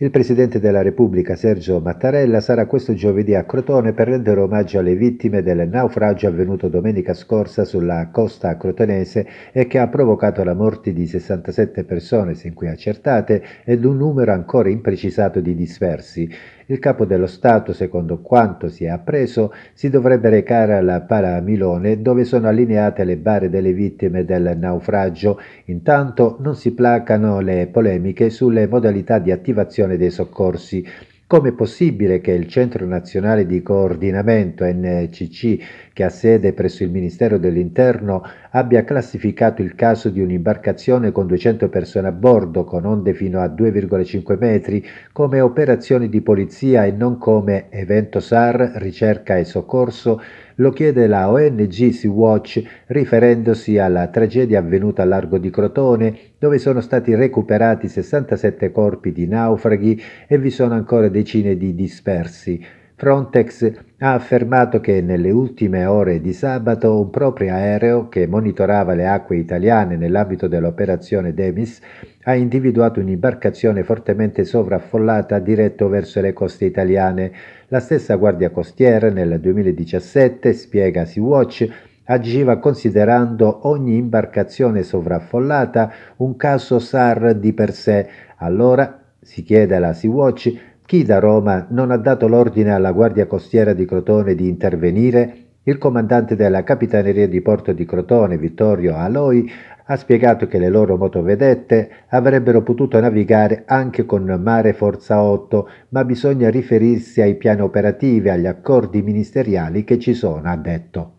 Il Presidente della Repubblica Sergio Mattarella sarà questo giovedì a Crotone per rendere omaggio alle vittime del naufragio avvenuto domenica scorsa sulla costa crotonese e che ha provocato la morte di 67 persone sin qui accertate ed un numero ancora imprecisato di dispersi il capo dello Stato, secondo quanto si è appreso, si dovrebbe recare alla Pala Milone, dove sono allineate le bare delle vittime del naufragio. Intanto non si placano le polemiche sulle modalità di attivazione dei soccorsi. Com'è possibile che il Centro Nazionale di Coordinamento NCC che ha sede presso il Ministero dell'Interno, abbia classificato il caso di un'imbarcazione con 200 persone a bordo, con onde fino a 2,5 metri, come operazioni di polizia e non come evento SAR, ricerca e soccorso, lo chiede la ONG Sea Watch riferendosi alla tragedia avvenuta a largo di Crotone, dove sono stati recuperati 67 corpi di naufraghi e vi sono ancora decine di dispersi. Frontex ha affermato che nelle ultime ore di sabato un proprio aereo che monitorava le acque italiane nell'ambito dell'operazione Demis ha individuato un'imbarcazione fortemente sovraffollata diretto verso le coste italiane. La stessa Guardia Costiera nel 2017, spiega Sea-Watch, agiva considerando ogni imbarcazione sovraffollata un caso SAR di per sé. Allora, si chiede alla Sea-Watch, chi da Roma non ha dato l'ordine alla Guardia Costiera di Crotone di intervenire? Il comandante della Capitaneria di Porto di Crotone, Vittorio Aloi, ha spiegato che le loro motovedette avrebbero potuto navigare anche con Mare Forza 8, ma bisogna riferirsi ai piani operativi, agli accordi ministeriali che ci sono, ha detto.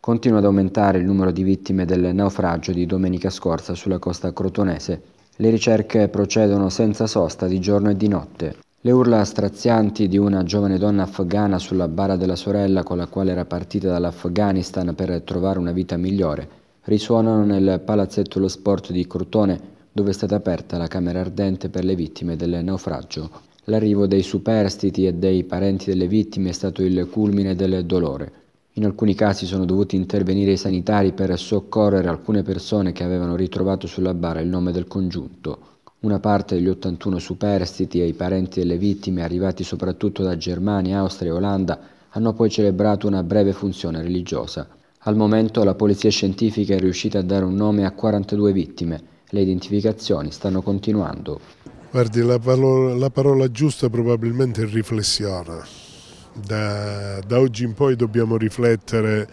Continua ad aumentare il numero di vittime del naufragio di domenica scorsa sulla costa crotonese. Le ricerche procedono senza sosta di giorno e di notte. Le urla strazianti di una giovane donna afghana sulla bara della sorella con la quale era partita dall'Afghanistan per trovare una vita migliore risuonano nel palazzetto Lo Sport di Crotone, dove è stata aperta la camera ardente per le vittime del naufragio. L'arrivo dei superstiti e dei parenti delle vittime è stato il culmine del dolore. In alcuni casi sono dovuti intervenire i sanitari per soccorrere alcune persone che avevano ritrovato sulla bara il nome del congiunto. Una parte degli 81 superstiti e i parenti delle vittime, arrivati soprattutto da Germania, Austria e Olanda, hanno poi celebrato una breve funzione religiosa. Al momento la polizia scientifica è riuscita a dare un nome a 42 vittime. Le identificazioni stanno continuando. Guardi, la parola, la parola giusta probabilmente è riflessione da, da oggi in poi dobbiamo riflettere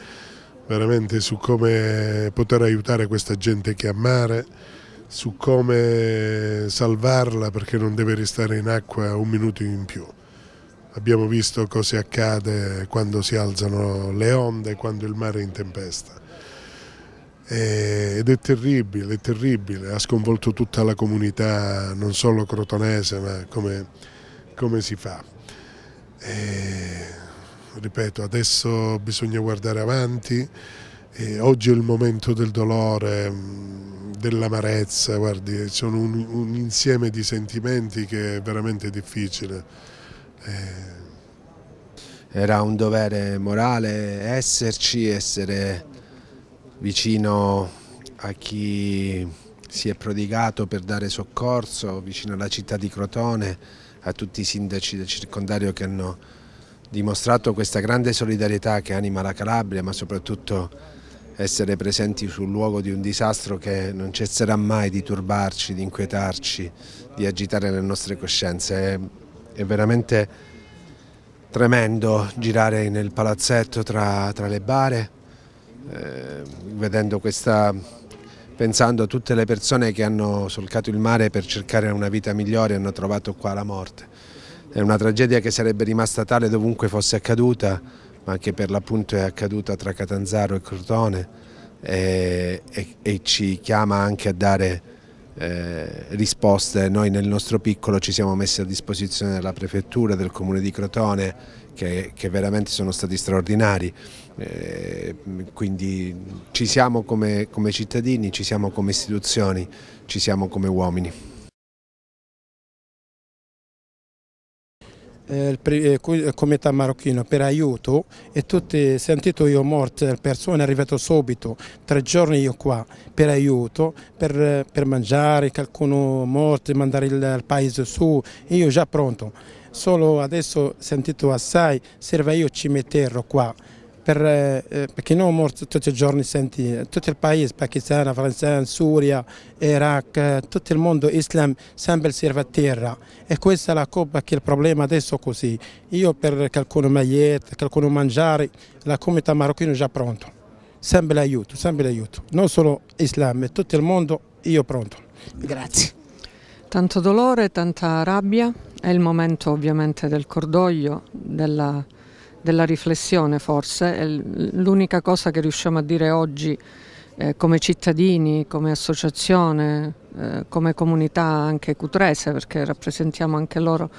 veramente su come poter aiutare questa gente che mare, su come salvarla perché non deve restare in acqua un minuto in più. Abbiamo visto cosa accade quando si alzano le onde, quando il mare è in tempesta. Ed è terribile, è terribile, ha sconvolto tutta la comunità, non solo crotonese, ma come, come si fa. E, ripeto, adesso bisogna guardare avanti, e oggi è il momento del dolore, mm, dell'amarezza, guardi, sono un, un, insieme di sentimenti che è veramente difficile. E... Era un dovere morale esserci, essere vicino a chi si è prodigato per dare soccorso, vicino alla città di Crotone a tutti i sindaci del circondario che hanno dimostrato questa grande solidarietà che anima la Calabria, ma soprattutto essere presenti sul luogo di un disastro che non cesserà mai di turbarci, di inquietarci, di agitare le nostre coscienze. È, veramente tremendo girare nel palazzetto tra, tra le bare, eh, vedendo questa pensando a tutte le persone che hanno solcato il mare per cercare una vita migliore e hanno trovato qua la morte. È una tragedia che sarebbe rimasta tale dovunque fosse accaduta, ma che per l'appunto è accaduta tra Catanzaro e Crotone e, e, e ci chiama anche a dare eh, risposte. Noi nel nostro piccolo ci siamo messi a disposizione della prefettura, del comune di Crotone che, che veramente sono stati straordinari. Eh, quindi ci siamo come, come cittadini, ci siamo come istituzioni, ci siamo come uomini. Eh, il eh, eh, comitato marocchino per aiuto e tutti sentito io morte persone arrivato subito tre giorni io qua per aiuto per, per mangiare qualcuno morto mandare il, il paese su io già pronto solo adesso sentito assai, serve io ci metterò qua. Per, eh, eh perché non tutti i giorni senti eh, tutto il paese, Pakistan, Afghanistan, Siria, Iraq, eh, tutto il mondo islam sempre serve a terra e questa è la coppa che è il problema adesso così. Io per qualcuno magliette, qualcuno mangiare, la comunità marocchina è già pronta, sempre l'aiuto, sempre l'aiuto, non solo islam, ma tutto il mondo io pronto. Grazie. Tanto dolore, tanta rabbia. È il momento ovviamente del cordoglio, della, della riflessione forse, è l'unica cosa che riusciamo a dire oggi eh, come cittadini, come associazione, eh, come comunità anche cutrese, perché rappresentiamo anche loro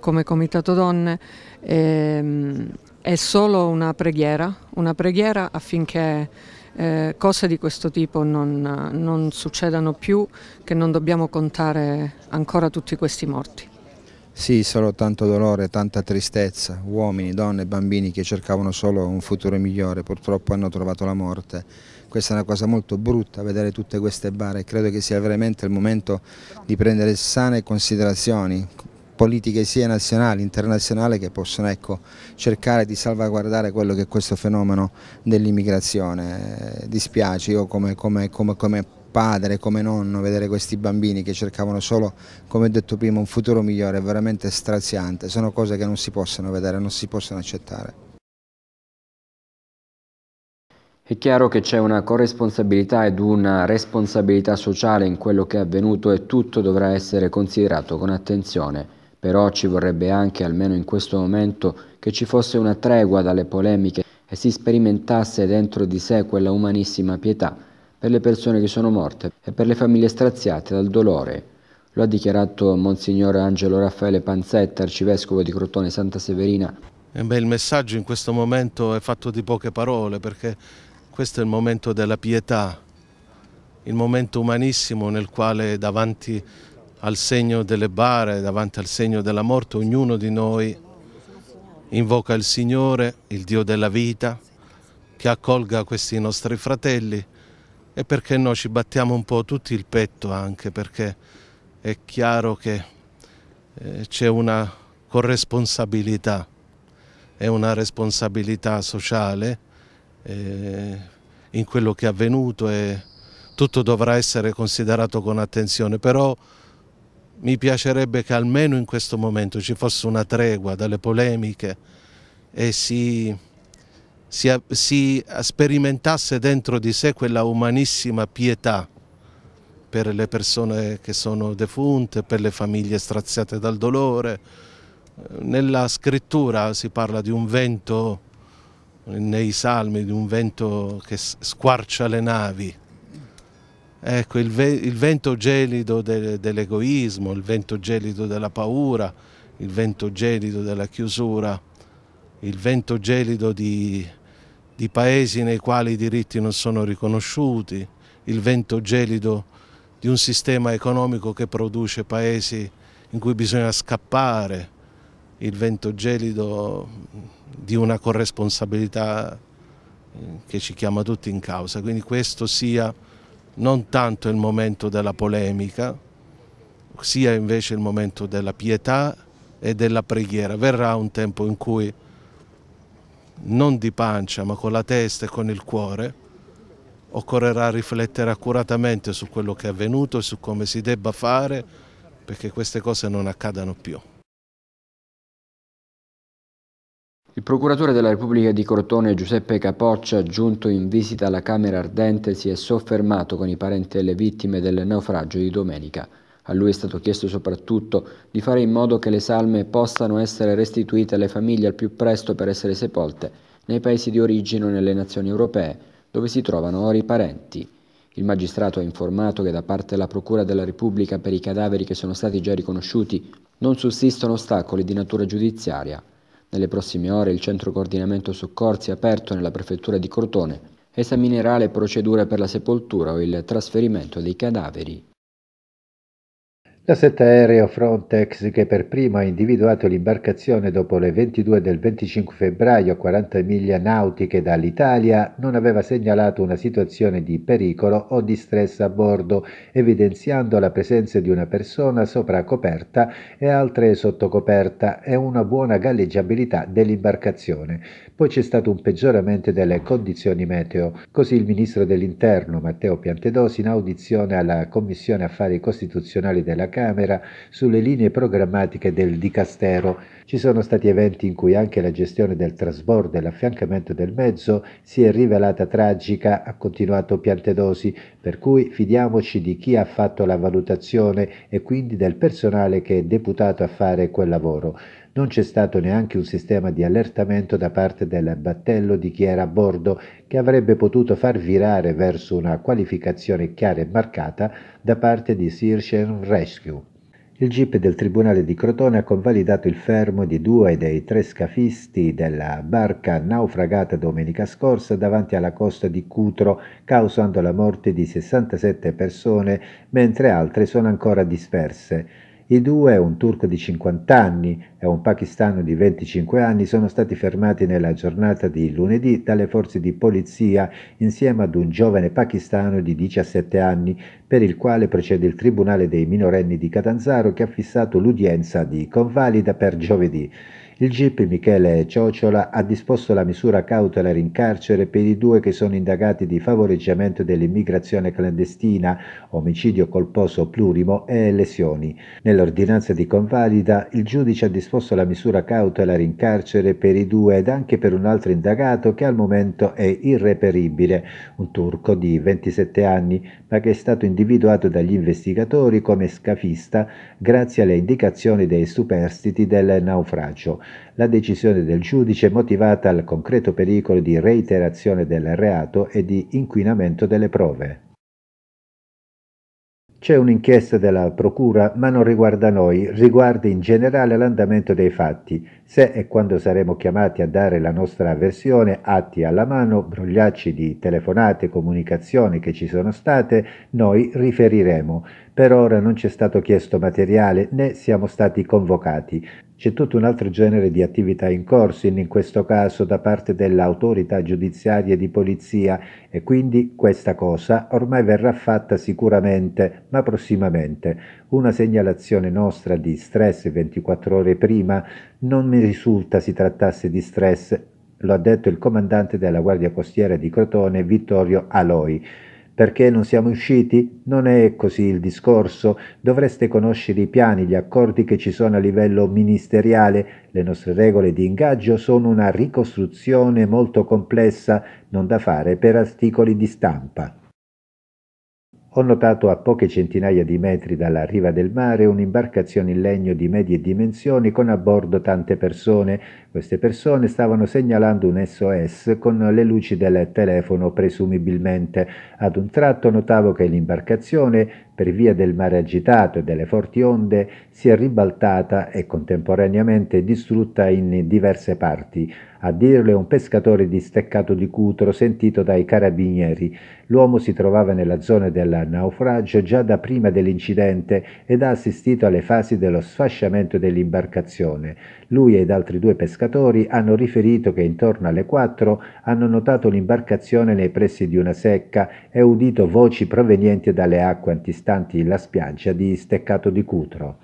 come Comitato Donne, ehm, è solo una preghiera, una preghiera affinché eh, cose di questo tipo non, non succedano più, che non dobbiamo contare ancora tutti questi morti. Sì, solo tanto dolore, tanta tristezza, uomini, donne, bambini che cercavano solo un futuro migliore, purtroppo hanno trovato la morte. Questa è una cosa molto brutta, vedere tutte queste bare, credo che sia veramente il momento di prendere sane considerazioni, politiche sia nazionali, internazionali che possono ecco, cercare di salvaguardare quello che è questo fenomeno dell'immigrazione. Eh, dispiace, io come, come, come, come padre, come nonno, vedere questi bambini che cercavano solo, come ho detto prima, un futuro migliore è veramente straziante. Sono cose che non si possono vedere, non si possono accettare. È chiaro che c'è una corresponsabilità ed una responsabilità sociale in quello che è avvenuto e tutto dovrà essere considerato con attenzione. Però ci vorrebbe anche, almeno in questo momento, che ci fosse una tregua dalle polemiche e si sperimentasse dentro di sé quella umanissima pietà per le persone che sono morte e per le famiglie straziate dal dolore. Lo ha dichiarato Monsignor Angelo Raffaele Panzetta, arcivescovo di Crotone Santa Severina. E Beh, il messaggio in questo momento è fatto di poche parole perché questo è il momento della pietà, il momento umanissimo nel quale davanti al segno delle bare, davanti al segno della morte, ognuno di noi invoca il Signore, il Dio della vita, che accolga questi nostri fratelli e perché no ci battiamo un po' tutti il petto anche perché è chiaro che eh, c'è una corresponsabilità, è una responsabilità sociale eh, in quello che è avvenuto e tutto dovrà essere considerato con attenzione, però mi piacerebbe che almeno in questo momento ci fosse una tregua dalle polemiche e si si, si sperimentasse dentro di sé quella umanissima pietà per le persone che sono defunte, per le famiglie straziate dal dolore. Nella scrittura si parla di un vento, nei salmi, di un vento che squarcia le navi. Ecco, il, ve il vento gelido de dell'egoismo, il vento gelido della paura, il vento gelido della chiusura, il vento gelido di di paesi nei quali i diritti non sono riconosciuti, il vento gelido di un sistema economico che produce paesi in cui bisogna scappare, il vento gelido di una corresponsabilità eh, che ci chiama tutti in causa. Quindi questo sia non tanto il momento della polemica, sia invece il momento della pietà e della preghiera. Verrà un tempo in cui non di pancia ma con la testa e con il cuore, occorrerà riflettere accuratamente su quello che è avvenuto e su come si debba fare perché queste cose non accadano più. Il procuratore della Repubblica di Crotone Giuseppe Capoccia, giunto in visita alla Camera Ardente, si è soffermato con i parenti delle vittime del naufragio di domenica. A lui è stato chiesto soprattutto di fare in modo che le salme possano essere restituite alle famiglie al più presto per essere sepolte nei paesi di origine o nelle nazioni europee, dove si trovano ora i parenti. Il magistrato ha informato che da parte della Procura della Repubblica per i cadaveri che sono stati già riconosciuti non sussistono ostacoli di natura giudiziaria. Nelle prossime ore il centro coordinamento soccorsi aperto nella prefettura di Cortone esaminerà le procedure per la sepoltura o il trasferimento dei cadaveri. La setta aereo Frontex, che per primo ha individuato l'imbarcazione dopo le 22 del 25 febbraio a 40 miglia nautiche dall'Italia, non aveva segnalato una situazione di pericolo o di stress a bordo, evidenziando la presenza di una persona sopra coperta e altre sotto coperta e una buona galleggiabilità dell'imbarcazione. Poi c'è stato un peggioramento delle condizioni meteo. Così il ministro dell'Interno Matteo Piantedosi in audizione alla Commissione Affari Costituzionali della Camera Camera sulle linee programmatiche del Dicastero. Ci sono stati eventi in cui anche la gestione del trasbordo e l'affiancamento del mezzo si è rivelata tragica, ha continuato Piantedosi, per cui fidiamoci di chi ha fatto la valutazione e quindi del personale che è deputato a fare quel lavoro non c'è stato neanche un sistema di allertamento da parte del battello di chi era a bordo, che avrebbe potuto far virare verso una qualificazione chiara e marcata da parte di Sirchen Rescue. Il GIP del Tribunale di Crotone ha convalidato il fermo di due dei tre scafisti della barca naufragata domenica scorsa davanti alla costa di Cutro, causando la morte di 67 persone, mentre altre sono ancora disperse. I due, un turco di 50 anni e un pakistano di 25 anni, sono stati fermati nella giornata di lunedì dalle forze di polizia insieme ad un giovane pakistano di 17 anni, per il quale procede il Tribunale dei minorenni di Catanzaro che ha fissato l'udienza di convalida per giovedì. Il GIP Michele Ciocciola ha disposto la misura cautelare in carcere per i due che sono indagati di favoreggiamento dell'immigrazione clandestina, omicidio colposo plurimo e lesioni. Nell'ordinanza di convalida il giudice ha disposto la misura cautelare in carcere per i due ed anche per un altro indagato che al momento è irreperibile, un turco di 27 anni, ma che è stato individuato dagli investigatori come scafista grazie alle indicazioni dei superstiti del naufragio la decisione del giudice è motivata al concreto pericolo di reiterazione del reato e di inquinamento delle prove. C'è un'inchiesta della Procura, ma non riguarda noi, riguarda in generale l'andamento dei fatti. Se e quando saremo chiamati a dare la nostra versione, atti alla mano, brogliacci di telefonate, comunicazioni che ci sono state, noi riferiremo. Per ora non ci è stato chiesto materiale né siamo stati convocati c'è tutto un altro genere di attività in corso, in questo caso da parte dell'autorità giudiziaria e di polizia e quindi questa cosa ormai verrà fatta sicuramente, ma prossimamente. Una segnalazione nostra di stress 24 ore prima non mi risulta si trattasse di stress, lo ha detto il comandante della Guardia Costiera di Crotone Vittorio Aloi. Perché non siamo usciti? Non è così il discorso. Dovreste conoscere i piani, gli accordi che ci sono a livello ministeriale. Le nostre regole di ingaggio sono una ricostruzione molto complessa, non da fare per articoli di stampa. Ho notato a poche centinaia di metri dalla riva del mare un'imbarcazione in legno di medie dimensioni con a bordo tante persone. Queste persone stavano segnalando un SOS con le luci del telefono presumibilmente. Ad un tratto notavo che l'imbarcazione per via del mare agitato e delle forti onde, si è ribaltata e contemporaneamente distrutta in diverse parti. A dirlo è un pescatore di Steccato di Cutro sentito dai carabinieri. L'uomo si trovava nella zona del naufragio già da prima dell'incidente ed ha assistito alle fasi dello sfasciamento dell'imbarcazione. Lui ed altri due pescatori hanno riferito che intorno alle 4 hanno notato l'imbarcazione nei pressi di una secca e udito voci provenienti dalle acque antistanti stanti la spiaggia di Steccato di Cutro.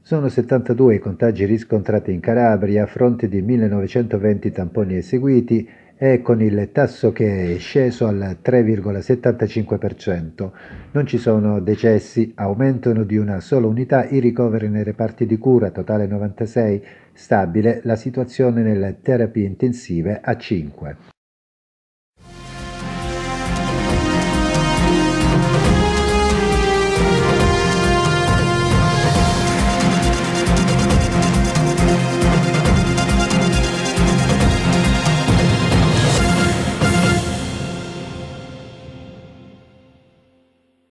Sono 72 i contagi riscontrati in Calabria a fronte di 1920 tamponi eseguiti e con il tasso che è sceso al 3,75%. Non ci sono decessi, aumentano di una sola unità i ricoveri nei reparti di cura, totale 96, stabile la situazione nelle terapie intensive a 5.